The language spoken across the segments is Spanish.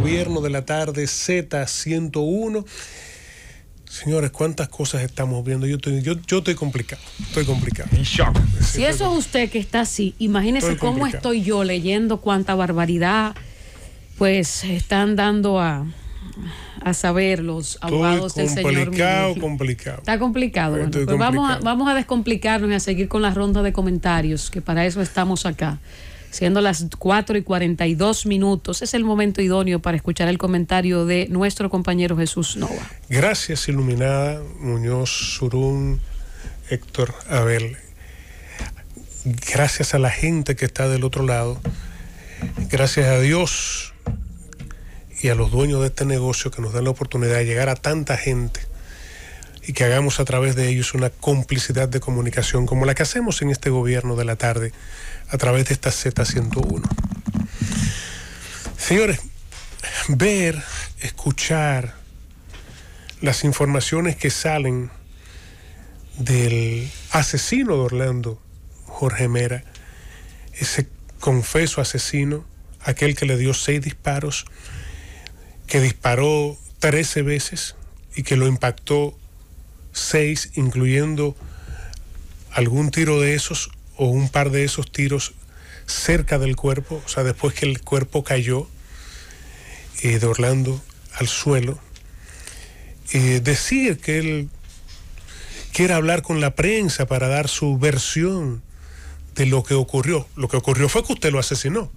gobierno de la tarde Z101. Señores, cuántas cosas estamos viendo. Yo estoy, yo, estoy complicado. Estoy complicado. si eso es usted que está así, imagínese cómo estoy yo leyendo cuánta barbaridad pues están dando a, a saber los abogados del señor. Complicado, Está complicado. Pues vamos, a, vamos a descomplicarnos y a seguir con la ronda de comentarios, que para eso estamos acá. Siendo las 4 y 42 minutos, es el momento idóneo para escuchar el comentario de nuestro compañero Jesús Nova. Gracias, Iluminada Muñoz Surún, Héctor Abel. Gracias a la gente que está del otro lado. Gracias a Dios y a los dueños de este negocio que nos dan la oportunidad de llegar a tanta gente y que hagamos a través de ellos una complicidad de comunicación como la que hacemos en este gobierno de la tarde a través de esta Z101. Señores, ver, escuchar las informaciones que salen del asesino de Orlando, Jorge Mera, ese confeso asesino, aquel que le dio seis disparos, que disparó trece veces y que lo impactó seis, incluyendo algún tiro de esos o un par de esos tiros cerca del cuerpo, o sea, después que el cuerpo cayó eh, de Orlando al suelo, eh, decir que él quiere hablar con la prensa para dar su versión de lo que ocurrió. Lo que ocurrió fue que usted lo asesinó.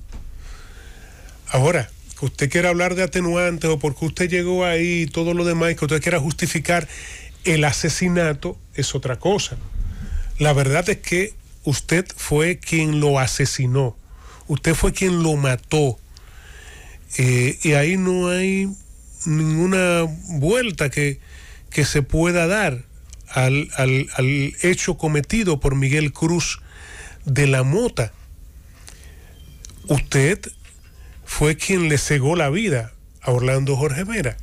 Ahora, que usted quiera hablar de atenuantes o porque usted llegó ahí y todo lo demás, que usted quiera justificar el asesinato es otra cosa. La verdad es que usted fue quien lo asesinó, usted fue quien lo mató. Eh, y ahí no hay ninguna vuelta que, que se pueda dar al, hecho cometido por Miguel Cruz de la Mota. Usted fue quien le cegó la vida a Orlando Jorge Vera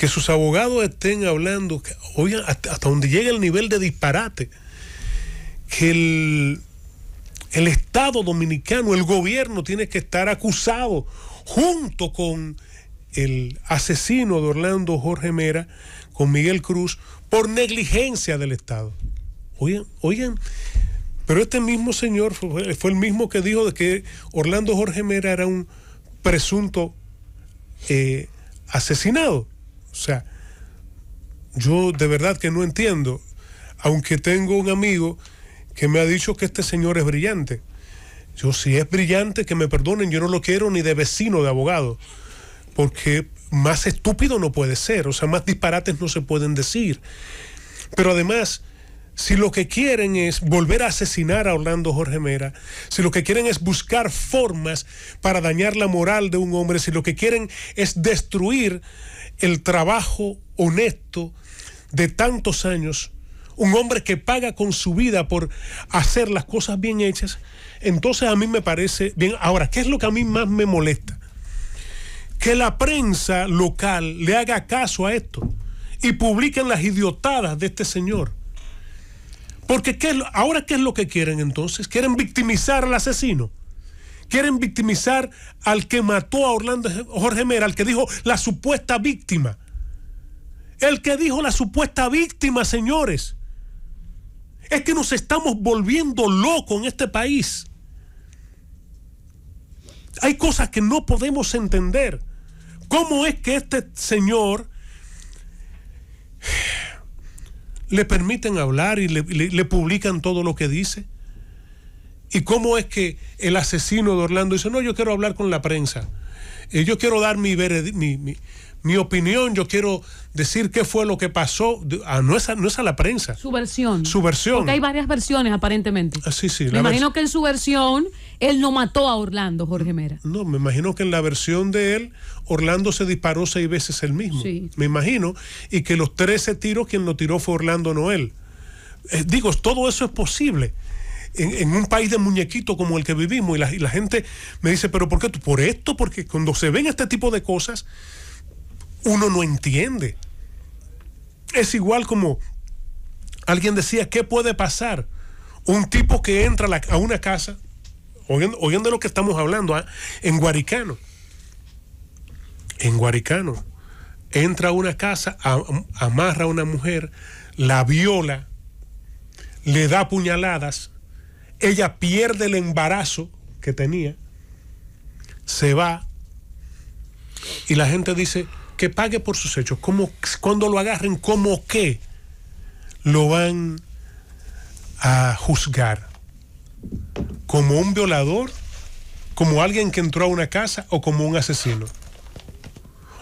que sus abogados estén hablando, oigan, hasta, donde llega el nivel de disparate, que el, el Estado dominicano, el gobierno tiene que estar acusado junto con el asesino de Orlando Jorge Mera, con Miguel Cruz, por negligencia del Estado. Oigan, oigan, pero este mismo señor fue, el mismo que dijo de que Orlando Jorge Mera era un presunto eh, asesinado. O sea, yo de verdad que no entiendo, aunque tengo un amigo que me ha dicho que este señor es brillante. Yo si es brillante, que me perdonen, yo no lo quiero ni de vecino de abogado, porque más estúpido no puede ser, o sea, más disparates no se pueden decir. Pero además, si lo que quieren es volver a asesinar a Orlando Jorge Mera, si lo que quieren es buscar formas para dañar la moral de un hombre, si lo que quieren es destruir el trabajo honesto de tantos años, un hombre que paga con su vida por hacer las cosas bien hechas, entonces a mí me parece bien. Ahora, ¿qué es lo que a mí más me molesta? Que la prensa local le haga caso a esto y publiquen las idiotadas de este señor porque ahora qué es lo que quieren entonces? Quieren victimizar al asesino. Quieren victimizar al que mató a Orlando Jorge Mera, al que dijo la supuesta víctima. El que dijo la supuesta víctima, señores. Es que nos estamos volviendo locos en este país. Hay cosas que no podemos entender. ¿Cómo es que este señor le permiten hablar y le, publican todo lo que dice. ¿Y cómo es que el asesino de Orlando dice, no, yo quiero hablar con la prensa? Eh, yo quiero dar mi, mi, mi, mi opinión, yo quiero decir qué fue lo que pasó. Ah, no, es a, a la prensa. Su versión. Su versión. Porque hay varias versiones, aparentemente. Ah, sí, sí. Me imagino que en su versión él no mató a Orlando, Jorge Mera. No, me imagino que en la versión de él, Orlando se disparó seis veces él mismo. Sí. Me imagino. Y que los 13 tiros quien lo tiró fue Orlando Noel. Eh, digo, todo eso es posible. En, un país de muñequito como el que vivimos y la, y la gente me dice, pero ¿por qué tú? Por esto, porque cuando se ven este tipo de cosas, uno no entiende. Es igual como alguien decía, ¿qué puede pasar? Un tipo que entra a, una casa, oyendo, lo que estamos hablando, ah, en Guaricano, en Guaricano, entra a una casa, amarra a una mujer, la viola, le da puñaladas, ella pierde el embarazo que tenía, se va, y la gente dice, que pague por sus hechos, cuando lo agarren, como qué lo van a juzgar, como un violador, como alguien que entró a una casa o como un asesino.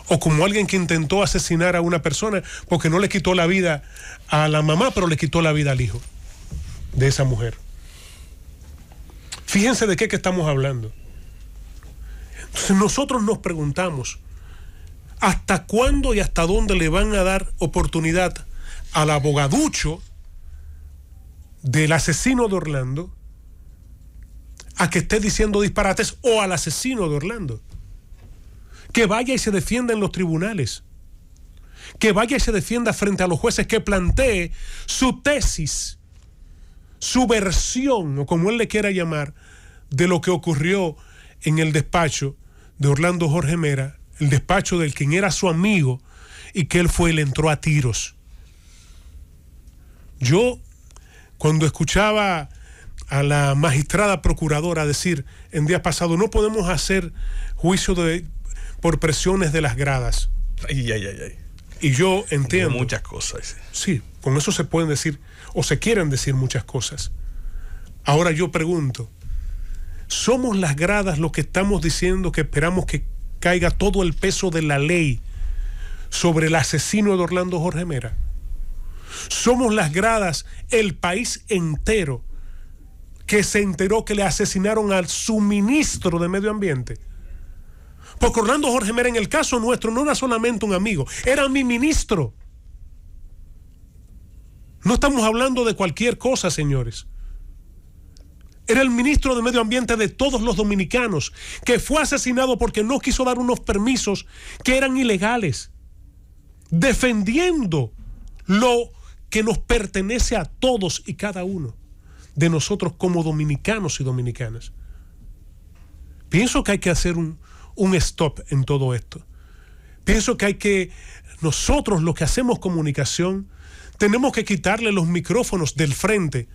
O como alguien que intentó asesinar a una persona porque no le quitó la vida a la mamá, pero le quitó la vida al hijo de esa mujer. Fíjense de qué que estamos hablando. Entonces nosotros nos preguntamos, ¿Hasta cuándo y hasta dónde le van a dar oportunidad al abogaducho del asesino de Orlando a que esté diciendo disparates o al asesino de Orlando? Que vaya y se defienda en los tribunales. Que vaya y se defienda frente a los jueces, que plantee su tesis, su versión, o como él le quiera llamar, de lo que ocurrió en el despacho de Orlando Jorge Mera el despacho del quien era su amigo y que él fue y le entró a tiros. Yo, cuando escuchaba a la magistrada procuradora decir en días pasados, no podemos hacer juicio por presiones de las gradas. y yo entiendo. muchas cosas. Sí, con eso se pueden decir o se quieren decir muchas cosas. Ahora yo pregunto, ¿somos las gradas los que estamos diciendo que esperamos que caiga todo el peso de la ley sobre el asesino de Orlando Jorge Mera. Somos las gradas, el país entero, que se enteró que le asesinaron al suministro de medio ambiente. Porque Orlando Jorge Mera, en el caso nuestro, no era solamente un amigo, era mi ministro. No estamos hablando de cualquier cosa, señores. Era el ministro de Medio Ambiente de todos los dominicanos, que fue asesinado porque no quiso dar unos permisos que eran ilegales, defendiendo lo que nos pertenece a todos y cada uno de nosotros como dominicanos y dominicanas. Pienso que hay que hacer un, stop en todo esto. Pienso que hay que, nosotros los que hacemos comunicación, tenemos que quitarle los micrófonos del frente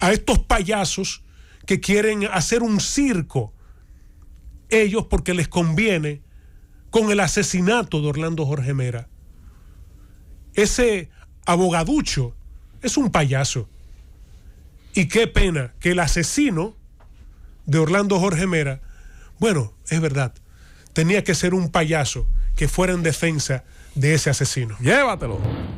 a estos payasos que quieren hacer un circo ellos porque les conviene con el asesinato de Orlando Jorge Mera. Ese abogaducho es un payaso. Y qué pena que el asesino de Orlando Jorge Mera, bueno, es verdad, tenía que ser un payaso que fuera en defensa de ese asesino. Llévatelo.